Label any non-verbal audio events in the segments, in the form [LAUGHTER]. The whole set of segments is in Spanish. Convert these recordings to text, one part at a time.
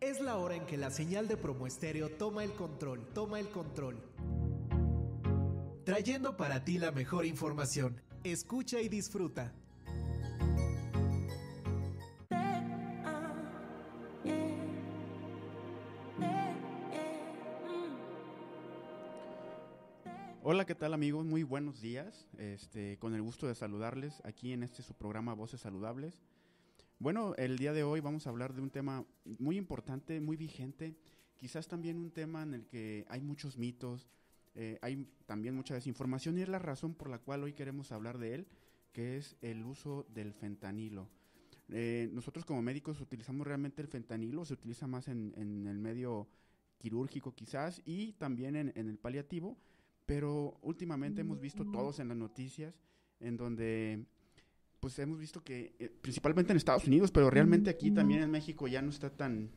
Es la hora en que la señal de promo toma el control, toma el control. Trayendo para ti la mejor información. Escucha y disfruta. Hola, ¿qué tal amigos? Muy buenos días. Este, con el gusto de saludarles aquí en este su programa Voces Saludables. Bueno, el día de hoy vamos a hablar de un tema muy importante, muy vigente, quizás también un tema en el que hay muchos mitos, eh, hay también mucha desinformación y es la razón por la cual hoy queremos hablar de él, que es el uso del fentanilo. Eh, nosotros como médicos utilizamos realmente el fentanilo, se utiliza más en, el medio quirúrgico quizás y también en el paliativo, pero últimamente hemos visto mm. todos en las noticias en donde pues hemos visto que eh, principalmente en Estados Unidos, pero realmente aquí también en México ya no está tan,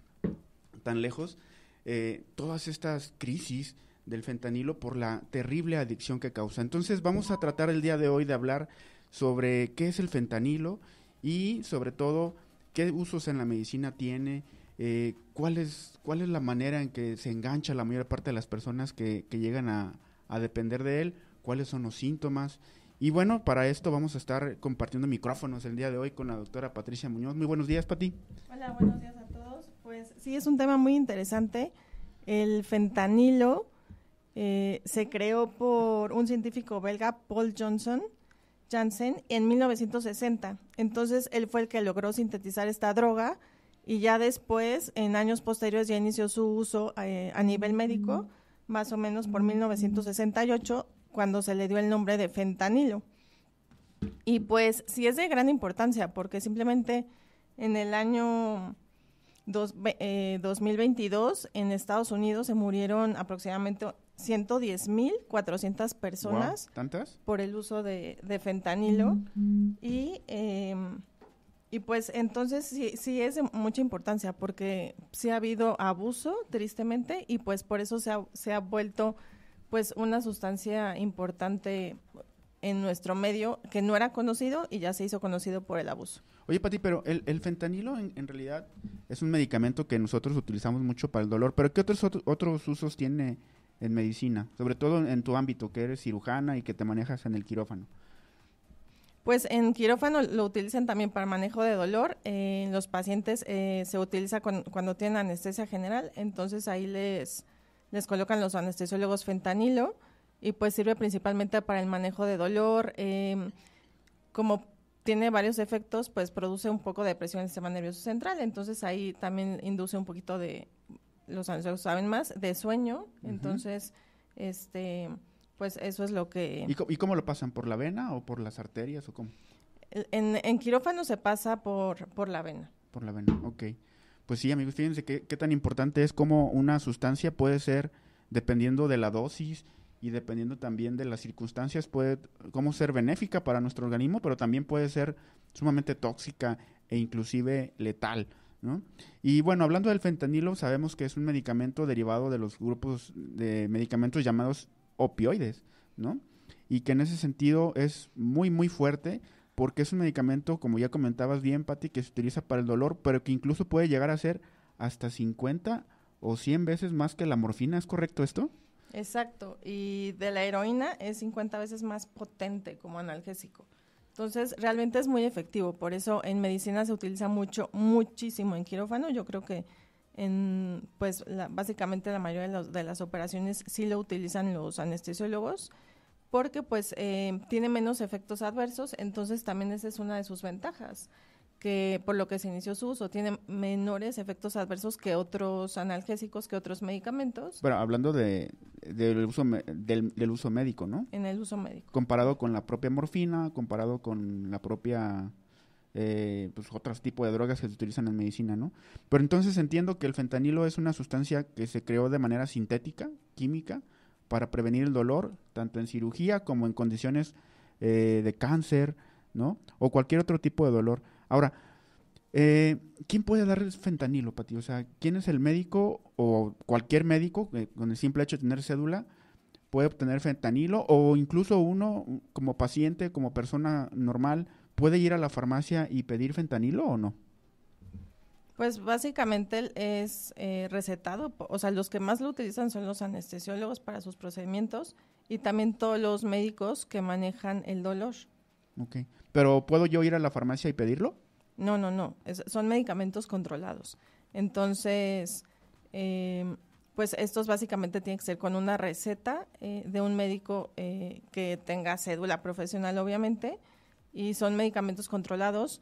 tan lejos, eh, todas estas crisis del fentanilo por la terrible adicción que causa. Entonces vamos a tratar el día de hoy de hablar sobre qué es el fentanilo y sobre todo qué usos en la medicina tiene, eh, cuál, es, cuál es la manera en que se engancha la mayor parte de las personas que, que llegan a, a depender de él, cuáles son los síntomas y bueno, para esto vamos a estar compartiendo micrófonos el día de hoy con la doctora Patricia Muñoz. Muy buenos días, Pati. Hola, buenos días a todos. Pues sí, es un tema muy interesante. El fentanilo eh, se creó por un científico belga, Paul Johnson Janssen, en 1960. Entonces, él fue el que logró sintetizar esta droga y ya después, en años posteriores, ya inició su uso eh, a nivel médico, mm. más o menos por 1968 cuando se le dio el nombre de fentanilo. Y pues sí es de gran importancia porque simplemente en el año dos, 2022 eh, en Estados Unidos se murieron aproximadamente 110.400 personas por el uso de, fentanilo. Y, eh, y pues entonces sí, sí es de mucha importancia porque sí ha habido abuso, tristemente, y pues por eso se ha, se ha vuelto pues una sustancia importante en nuestro medio que no era conocido y ya se hizo conocido por el abuso. Oye, Pati, pero el, fentanilo en, realidad es un medicamento que nosotros utilizamos mucho para el dolor, pero ¿qué otros, otros usos tiene en medicina? Sobre todo en tu ámbito, que eres cirujana y que te manejas en el quirófano. Pues en quirófano lo utilizan también para manejo de dolor. Eh, en los pacientes eh, se utiliza cuando tienen anestesia general, entonces ahí les les colocan los anestesiólogos fentanilo y pues sirve principalmente para el manejo de dolor. Em, como tiene varios efectos, pues produce un poco de presión en el sistema nervioso central, entonces ahí también induce un poquito de, los anestesiólogos saben más, de sueño, entonces, este, pues eso es lo que... ¿Y, cómo lo pasan? ¿Por la vena o por las arterias o cómo? En, quirófano se pasa por, por la vena. Por la vena, ok. Pues sí, amigos, fíjense qué, tan importante es cómo una sustancia puede ser, dependiendo de la dosis y dependiendo también de las circunstancias, puede cómo ser benéfica para nuestro organismo, pero también puede ser sumamente tóxica e inclusive letal. ¿No? Y bueno, hablando del fentanilo, sabemos que es un medicamento derivado de los grupos de medicamentos llamados opioides, ¿no? Y que en ese sentido es muy, muy fuerte porque es un medicamento, como ya comentabas bien, Patti, que se utiliza para el dolor, pero que incluso puede llegar a ser hasta 50 o 100 veces más que la morfina. ¿Es correcto esto? Exacto, y de la heroína es 50 veces más potente como analgésico. Entonces, realmente es muy efectivo, por eso en medicina se utiliza mucho, muchísimo en quirófano. Yo creo que en, pues, básicamente la mayoría de, las operaciones sí lo utilizan los anestesiólogos porque pues em, tiene menos efectos adversos, entonces también esa es una de sus ventajas, que por lo que se inició su uso, tiene menores efectos adversos que otros analgésicos, que otros medicamentos. Bueno, hablando de, del, uso, del, uso médico, ¿no? En el uso médico. Comparado con la propia morfina, comparado con la propia... Eh, pues otros tipos de drogas que se utilizan en medicina, ¿no? Pero entonces entiendo que el fentanilo es una sustancia que se creó de manera sintética, química, para prevenir el dolor, tanto en cirugía como en condiciones eh, de cáncer, ¿no? O cualquier otro tipo de dolor. Ahora, eh, ¿quién puede dar fentanilo, Pati? O sea, ¿quién es el médico o cualquier médico eh, con el simple hecho de tener cédula puede obtener fentanilo o incluso uno como paciente, como persona normal, puede ir a la farmacia y pedir fentanilo o no? Pues básicamente es eh, recetado, o sea, los que más lo utilizan son los anestesiólogos para sus procedimientos y también todos los médicos que manejan el dolor. Ok, pero ¿puedo yo ir a la farmacia y pedirlo? No, no, no, son medicamentos controlados. Entonces, em, pues estos básicamente tienen que ser con una receta eh, de un médico eh, que tenga cédula profesional, obviamente, y son medicamentos controlados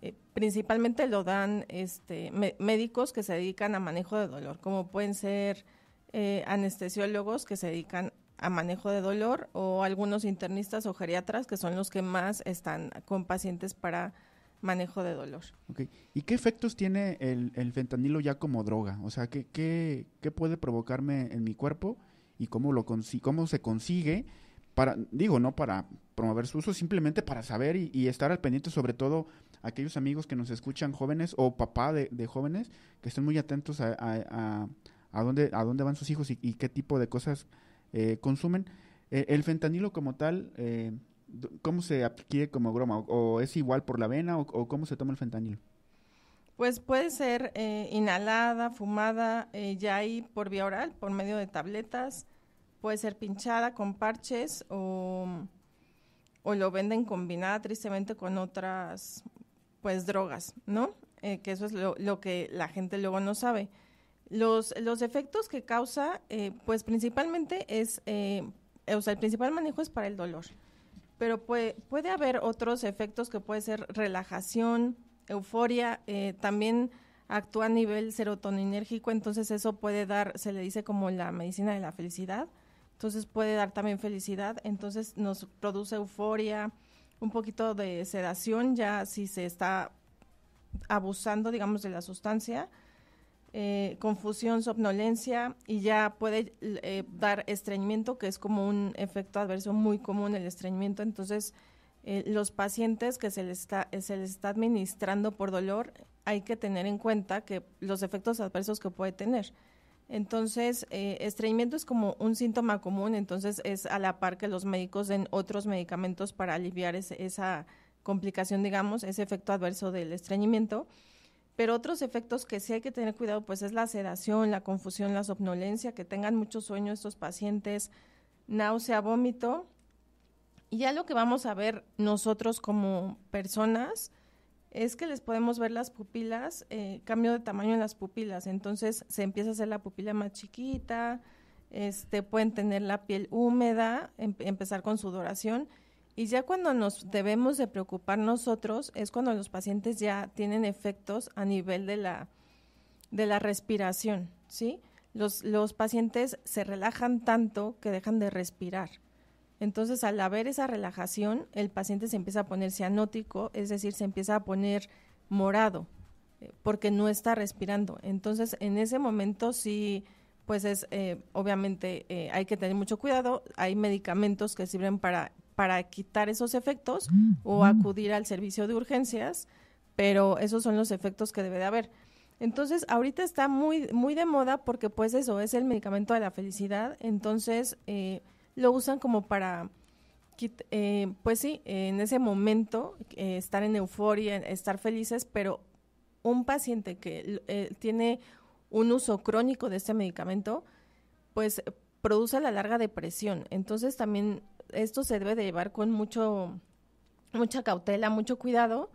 eh, principalmente lo dan este, médicos que se dedican a manejo de dolor, como pueden ser eh, anestesiólogos que se dedican a manejo de dolor o algunos internistas o geriatras que son los que más están con pacientes para manejo de dolor. ¿Y qué efectos tiene el, fentanilo ya como droga? O sea, ¿qué, qué, qué puede provocarme en mi cuerpo y cómo, lo cómo se consigue? Para, digo, no para promover su uso, simplemente para saber y, y estar al pendiente sobre todo aquellos amigos que nos escuchan jóvenes o papá de, jóvenes, que estén muy atentos a, a, dónde, a dónde van sus hijos y, qué tipo de cosas eh, consumen. Eh, el fentanilo como tal, eh, ¿cómo se adquiere como groma? ¿O, es igual por la vena o, cómo se toma el fentanilo? Pues puede ser inhalada, fumada, ya ahí por vía oral, por medio de tabletas, puede ser pinchada con parches o o lo venden combinada tristemente con otras pues drogas, ¿no? Eh, que eso es lo, que la gente luego no sabe. Los, los efectos que causa, eh, pues principalmente es, eh, o sea, el principal manejo es para el dolor, pero puede, puede haber otros efectos que puede ser relajación, euforia, también actúa a nivel serotoninérgico, entonces eso puede dar, se le dice como la medicina de la felicidad, entonces puede dar también felicidad, entonces nos produce euforia, un poquito de sedación, ya si se está abusando, digamos, de la sustancia, eh, confusión, somnolencia y ya puede eh, dar estreñimiento, que es como un efecto adverso muy común el estreñimiento. Entonces, eh, los pacientes que se les, está, se les está administrando por dolor, hay que tener en cuenta que los efectos adversos que puede tener. Entonces, eh, estreñimiento es como un síntoma común, entonces es a la par que los médicos den otros medicamentos para aliviar esa complicación, digamos, ese efecto adverso del estreñimiento. Pero otros efectos que sí hay que tener cuidado, pues es la sedación, la confusión, la somnolencia, que tengan mucho sueño estos pacientes, náusea, vómito. Y ya lo que vamos a ver nosotros como personas es que les podemos ver las pupilas, eh, cambio de tamaño en las pupilas, entonces se empieza a hacer la pupila más chiquita, este, pueden tener la piel húmeda, em, empezar con sudoración y ya cuando nos debemos de preocupar nosotros es cuando los pacientes ya tienen efectos a nivel de la, de la respiración, ¿sí? los pacientes se relajan tanto que dejan de respirar. Entonces, al haber esa relajación, el paciente se empieza a poner cianótico, es decir, se empieza a poner morado, eh, porque no está respirando. Entonces, en ese momento sí, pues es, eh, obviamente, eh, hay que tener mucho cuidado. Hay medicamentos que sirven para, para quitar esos efectos o mm, mm. acudir al servicio de urgencias, pero esos son los efectos que debe de haber. Entonces, ahorita está muy, muy de moda porque, pues eso, es el medicamento de la felicidad. Entonces, eh, lo usan como para, eh, pues sí, en ese momento eh, estar en euforia, estar felices, pero un paciente que eh, tiene un uso crónico de este medicamento, pues produce la larga depresión. Entonces también esto se debe de llevar con mucho, mucha cautela, mucho cuidado,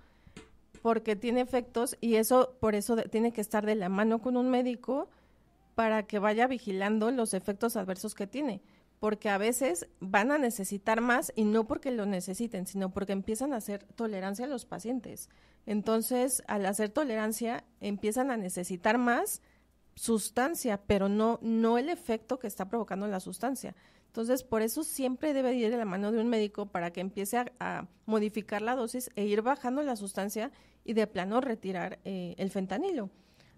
porque tiene efectos y eso, por eso tiene que estar de la mano con un médico para que vaya vigilando los efectos adversos que tiene porque a veces van a necesitar más y no porque lo necesiten, sino porque empiezan a hacer tolerancia a los pacientes. Entonces, al hacer tolerancia, empiezan a necesitar más sustancia, pero no, no el efecto que está provocando la sustancia. Entonces, por eso siempre debe ir de la mano de un médico para que empiece a, modificar la dosis e ir bajando la sustancia y de plano retirar eh, el fentanilo,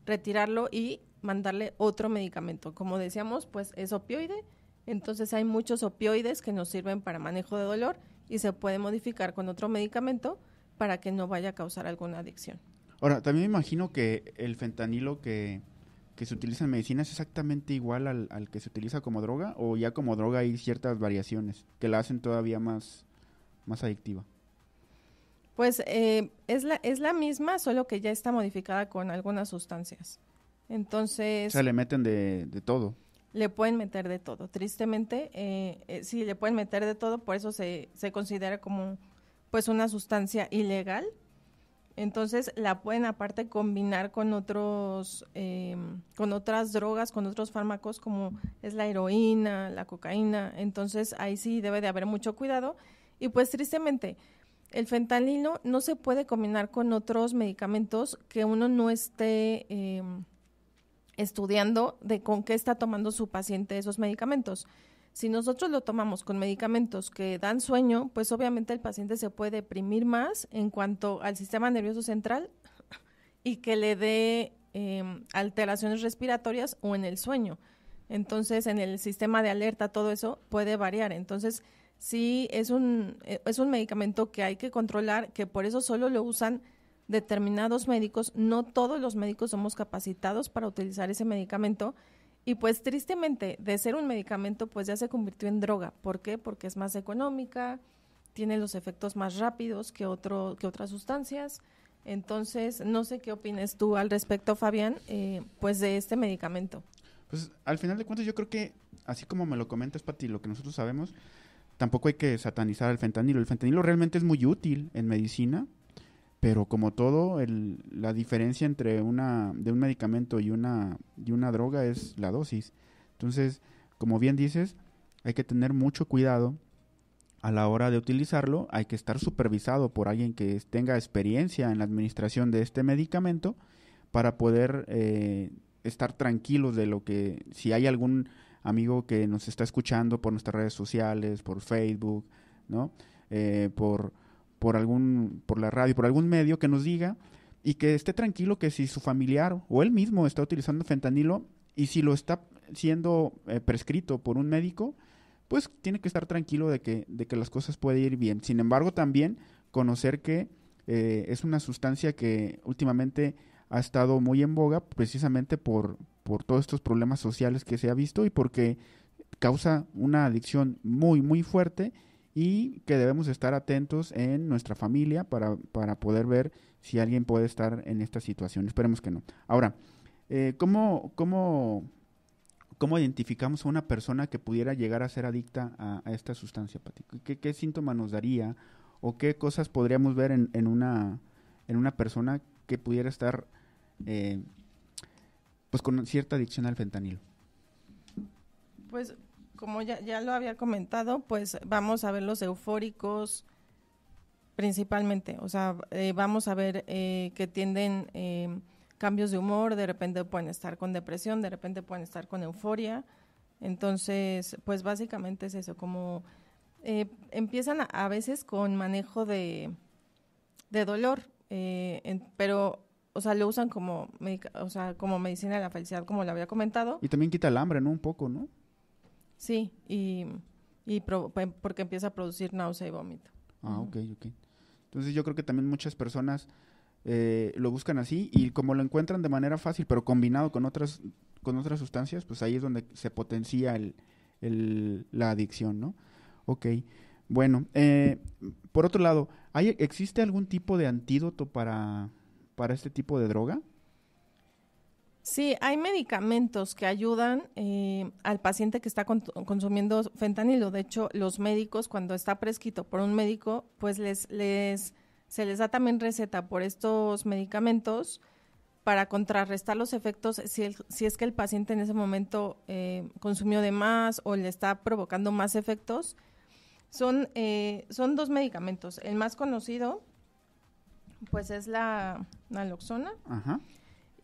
retirarlo y mandarle otro medicamento. Como decíamos, pues es opioide, entonces hay muchos opioides que nos sirven para manejo de dolor y se puede modificar con otro medicamento para que no vaya a causar alguna adicción. Ahora, también me imagino que el fentanilo que, se utiliza en medicina es exactamente igual al, que se utiliza como droga o ya como droga hay ciertas variaciones que la hacen todavía más, más adictiva? Pues eh, es, la, misma, solo que ya está modificada con algunas sustancias. Entonces... se le meten de todo le pueden meter de todo. Tristemente, eh, eh, sí, le pueden meter de todo, por eso se, se considera como pues una sustancia ilegal. Entonces la pueden aparte combinar con otros, em, con otras drogas, con otros fármacos como es la heroína, la cocaína. Entonces ahí sí debe de haber mucho cuidado. Y pues tristemente, el fentanilo no se puede combinar con otros medicamentos que uno no esté em, estudiando de con qué está tomando su paciente esos medicamentos. Si nosotros lo tomamos con medicamentos que dan sueño, pues obviamente el paciente se puede deprimir más en cuanto al sistema nervioso central [COUGHS] y que le dé em, alteraciones respiratorias o en el sueño. Entonces, en el sistema de alerta, todo eso puede variar. Entonces, sí es un, eh, es un medicamento que hay que controlar, que por eso solo lo usan determinados médicos, no todos los médicos somos capacitados para utilizar ese medicamento y pues tristemente de ser un medicamento pues ya se convirtió en droga. ¿Por qué? Porque es más económica, tiene los efectos más rápidos que, otro, que otras sustancias. Entonces, no sé qué opines tú al respecto, Fabián, eh, pues de este medicamento. Pues al final de cuentas yo creo que, así como me lo comentas, Pati, lo que nosotros sabemos, tampoco hay que satanizar el fentanilo. El fentanilo realmente es muy útil en medicina, pero como todo, la diferencia entre una, de un medicamento y una, y una droga es la dosis. Entonces, como bien dices, hay que tener mucho cuidado a la hora de utilizarlo, hay que estar supervisado por alguien que tenga experiencia en la administración de este medicamento para poder eh, estar tranquilos de lo que, si hay algún amigo que nos está escuchando por nuestras redes sociales, por Facebook, ¿no? Eh, por por algún, por la radio, por algún medio que nos diga y que esté tranquilo que si su familiar o él mismo está utilizando fentanilo y si lo está siendo eh, prescrito por un médico, pues tiene que estar tranquilo de que, de que las cosas pueden ir bien. Sin embargo, también conocer que eh, es una sustancia que últimamente ha estado muy en boga precisamente por, por todos estos problemas sociales que se ha visto y porque causa una adicción muy, muy fuerte y que debemos estar atentos en nuestra familia para, para poder ver si alguien puede estar en esta situación. Esperemos que no. Ahora, eh, ¿cómo, cómo, cómo, identificamos a una persona que pudiera llegar a ser adicta a, esta sustancia, hepática? ¿Qué, ¿Qué, síntoma nos daría o qué cosas podríamos ver en, en, una, en una persona que pudiera estar eh, pues con cierta adicción al fentanilo? Pues como ya, ya lo había comentado, pues vamos a ver los eufóricos principalmente, o sea, eh, vamos a ver eh, que tienden eh, cambios de humor, de repente pueden estar con depresión, de repente pueden estar con euforia, entonces, pues básicamente es eso, como eh, empiezan a, veces con manejo de, de dolor, pero o sea, lo usan como, o sea, como medicina de la felicidad, como lo había comentado. Y también quita el hambre, ¿no? Un poco, ¿no? Sí, y, y porque empieza a producir náusea y vómito. Ah, ok, ok. Entonces yo creo que también muchas personas eh, lo buscan así y como lo encuentran de manera fácil, pero combinado con otras, con otras sustancias, pues ahí es donde se potencia el, la adicción, ¿no? Ok. Bueno, eh, por otro lado, ¿hay, ¿existe algún tipo de antídoto para, para este tipo de droga? Sí, hay medicamentos que ayudan eh, al paciente que está consumiendo fentanilo. De hecho, los médicos, cuando está prescrito por un médico, pues les, se les da también receta por estos medicamentos para contrarrestar los efectos si, es que el paciente en ese momento eh, consumió de más o le está provocando más efectos. Son, eh, son dos medicamentos. El más conocido, pues es la naloxona. Ajá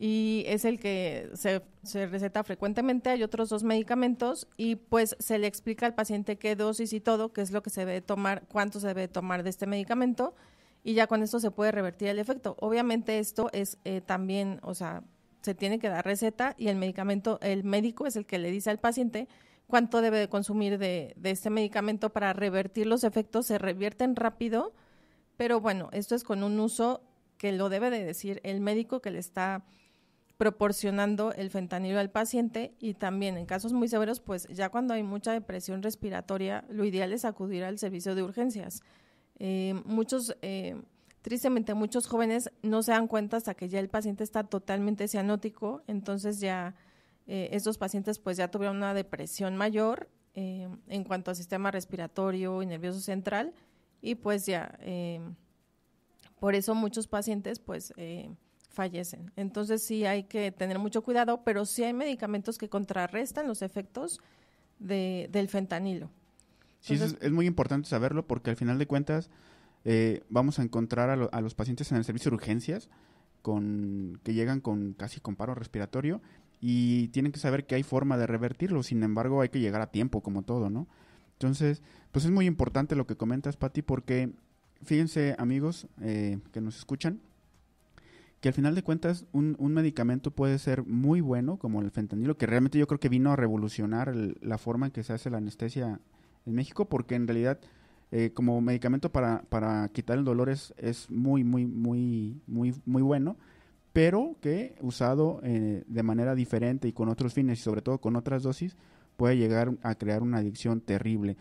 y es el que se, receta frecuentemente. Hay otros dos medicamentos y pues se le explica al paciente qué dosis y todo, qué es lo que se debe tomar, cuánto se debe tomar de este medicamento y ya con esto se puede revertir el efecto. Obviamente esto es eh, también, o sea, se tiene que dar receta y el medicamento, el médico es el que le dice al paciente cuánto debe de consumir de, de este medicamento para revertir los efectos, se revierten rápido, pero bueno, esto es con un uso que lo debe de decir el médico que le está proporcionando el fentanilo al paciente y también en casos muy severos, pues ya cuando hay mucha depresión respiratoria, lo ideal es acudir al servicio de urgencias. Eh, muchos, eh, tristemente muchos jóvenes no se dan cuenta hasta que ya el paciente está totalmente cianótico, entonces ya eh, estos pacientes pues ya tuvieron una depresión mayor en cuanto al sistema respiratorio y nervioso central y pues ya, por eso muchos pacientes pues fallecen. Entonces sí hay que tener mucho cuidado, pero sí hay medicamentos que contrarrestan los efectos de, del fentanilo. Sí, es, muy importante saberlo porque al final de cuentas eh, vamos a encontrar a, los pacientes en el servicio de urgencias con, que llegan con casi con paro respiratorio y tienen que saber que hay forma de revertirlo, sin embargo hay que llegar a tiempo como todo, ¿no? Entonces, pues es muy importante lo que comentas, Patti, porque fíjense amigos eh, que nos escuchan, que al final de cuentas un, medicamento puede ser muy bueno, como el fentanilo, que realmente yo creo que vino a revolucionar la forma en que se hace la anestesia en México, porque en realidad eh, como medicamento para, para, quitar el dolor es, es muy, muy, muy, muy, muy bueno, pero que usado eh, de manera diferente y con otros fines y sobre todo con otras dosis puede llegar a crear una adicción terrible.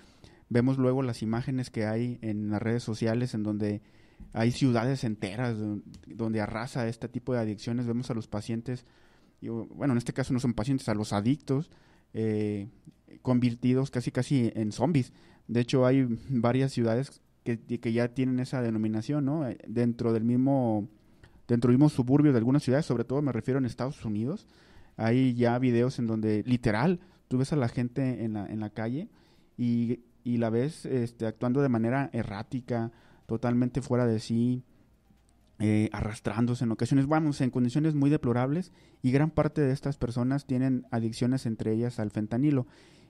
Vemos luego las imágenes que hay en las redes sociales en donde hay ciudades enteras donde arrasa este tipo de adicciones. Vemos a los pacientes, bueno, en este caso no son pacientes, a los adictos eh, convertidos casi casi en zombies. De hecho, hay varias ciudades que, ya tienen esa denominación, ¿no? Eh, dentro del mismo, dentro del mismo suburbio de algunas ciudades, sobre todo me refiero en Estados Unidos, hay ya videos en donde literal tú ves a la gente en la, en la calle y, y la ves este, actuando de manera errática, totalmente fuera de sí, eh, arrastrándose en ocasiones, vamos, en condiciones muy deplorables y gran parte de estas personas tienen adicciones entre ellas al fentanilo.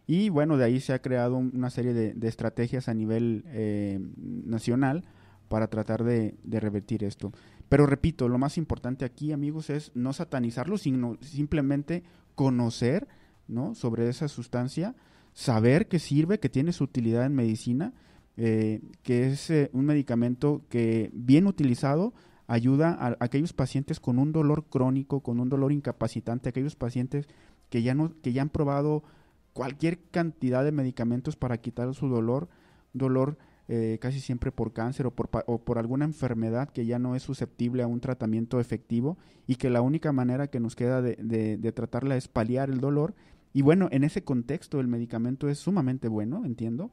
Y bueno, de ahí se ha creado una serie de, estrategias a nivel eh, nacional para tratar de, revertir esto. Pero repito, lo más importante aquí, amigos, es no satanizarlo, sino simplemente conocer ¿no? sobre esa sustancia, saber que sirve, que tiene su utilidad en medicina eh, que es eh, un medicamento que bien utilizado ayuda a, aquellos pacientes con un dolor crónico, con un dolor incapacitante, aquellos pacientes que ya, no, que ya han probado cualquier cantidad de medicamentos para quitar su dolor, dolor eh, casi siempre por cáncer o por, alguna enfermedad que ya no es susceptible a un tratamiento efectivo y que la única manera que nos queda de, tratarla es paliar el dolor. Y bueno, en ese contexto el medicamento es sumamente bueno, entiendo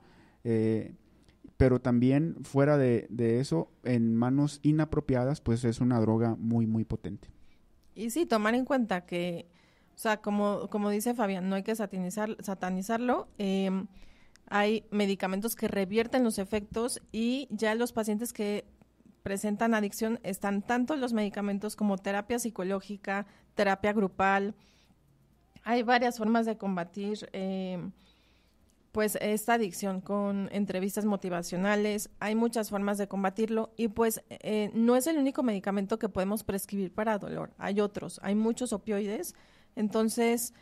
pero también fuera de, eso, en manos inapropiadas, pues es una droga muy, muy potente. Y sí, tomar en cuenta que, o sea, como, como dice Fabián, no hay que satanizar, satanizarlo. Em, hay medicamentos que revierten los efectos y ya los pacientes que presentan adicción están tanto los medicamentos como terapia psicológica, terapia grupal. Hay varias formas de combatir eh, pues esta adicción con entrevistas motivacionales, hay muchas formas de combatirlo y pues eh, no es el único medicamento que podemos prescribir para dolor, hay otros, hay muchos opioides, entonces,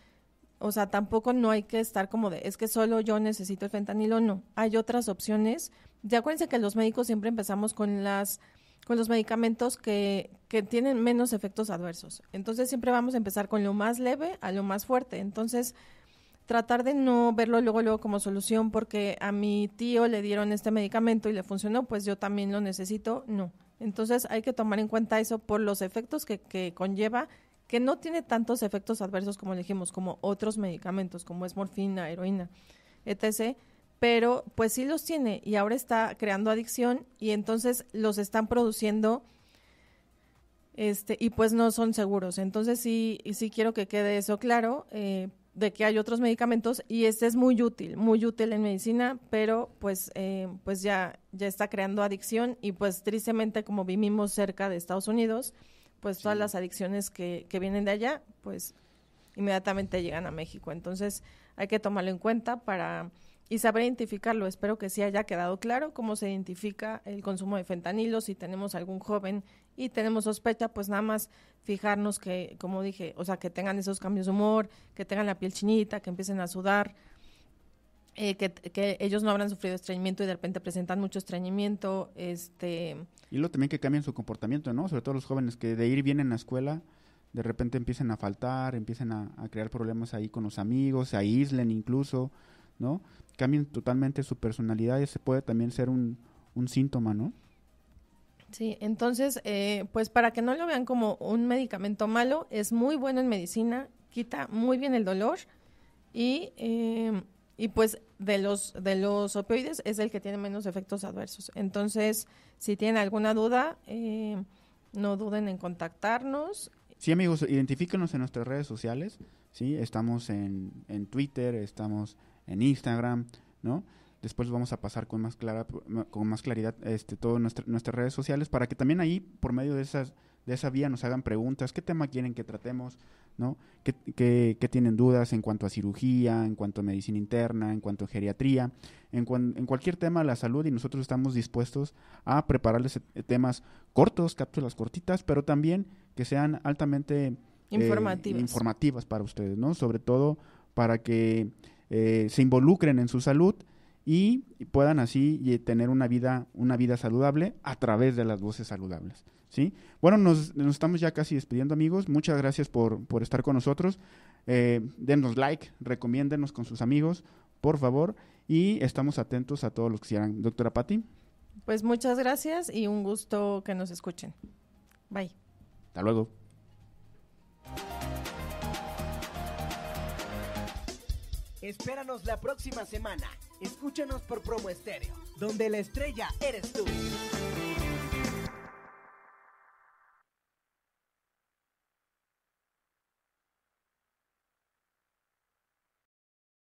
o sea, tampoco no hay que estar como de, es que solo yo necesito el fentanilo, no, hay otras opciones. Ya acuérdense que los médicos siempre empezamos con las con los medicamentos que, que tienen menos efectos adversos. Entonces siempre vamos a empezar con lo más leve a lo más fuerte. Entonces, tratar de no verlo luego, luego como solución porque a mi tío le dieron este medicamento y le funcionó, pues yo también lo necesito, no. Entonces hay que tomar en cuenta eso por los efectos que, conlleva, que no tiene tantos efectos adversos como dijimos, como otros medicamentos, como es morfina, heroína, etc. Pero pues sí los tiene y ahora está creando adicción y entonces los están produciendo este, y pues no son seguros. Entonces sí, sí quiero que quede eso claro. Eh, de que hay otros medicamentos y este es muy útil, muy útil en medicina, pero pues, eh, pues ya, ya está creando adicción y pues tristemente como vivimos cerca de Estados Unidos, pues todas las adicciones que, que vienen de allá, pues inmediatamente llegan a México. Entonces hay que tomarlo en cuenta para y saber identificarlo. Espero que sí haya quedado claro cómo se identifica el consumo de fentanilo, si tenemos algún joven y tenemos sospecha, pues nada más fijarnos que, como dije, o sea, que tengan esos cambios de humor, que tengan la piel chinita, que empiecen a sudar, eh, que, ellos no habrán sufrido estreñimiento y de repente presentan mucho estreñimiento, este... Y lo también que cambien su comportamiento, ¿no? Sobre todo los jóvenes que de ir bien en la escuela, de repente empiecen a faltar, empiecen a, crear problemas ahí con los amigos, se aíslen incluso, ¿no? Cambien totalmente su personalidad y ese puede también ser un, un síntoma, ¿no? Sí, entonces, eh, pues para que no lo vean como un medicamento malo, es muy bueno en medicina, quita muy bien el dolor y, eh, y pues de los, de los opioides es el que tiene menos efectos adversos. Entonces, si tienen alguna duda, eh, no duden en contactarnos. Sí, amigos, identifíquenos en nuestras redes sociales, ¿sí? Estamos en, en Twitter, estamos en Instagram, ¿no? Después vamos a pasar con más, clara, con más claridad este, todas nuestras redes sociales para que también ahí, por medio de, esas, de esa vía, nos hagan preguntas, qué tema quieren que tratemos, ¿no? ¿Qué, qué, tienen dudas en cuanto a cirugía, en cuanto a medicina interna, en cuanto a geriatría, en, en cualquier tema de la salud y nosotros estamos dispuestos a prepararles eh, temas cortos, cápsulas cortitas, pero también que sean altamente... Eh, informativas. informativas para ustedes, ¿no? Sobre todo para que eh, se involucren en su salud y puedan así tener una vida, una vida saludable a través de las voces saludables. ¿sí? Bueno, nos, estamos ya casi despidiendo amigos. Muchas gracias por, estar con nosotros. Eh, denos like, recomiéndenos con sus amigos, por favor, y estamos atentos a todos los que quieran. Doctora Patti. Pues muchas gracias y un gusto que nos escuchen. Bye. Hasta luego. Espéranos la próxima semana. Escúchanos por Promo Estéreo, donde la estrella eres tú.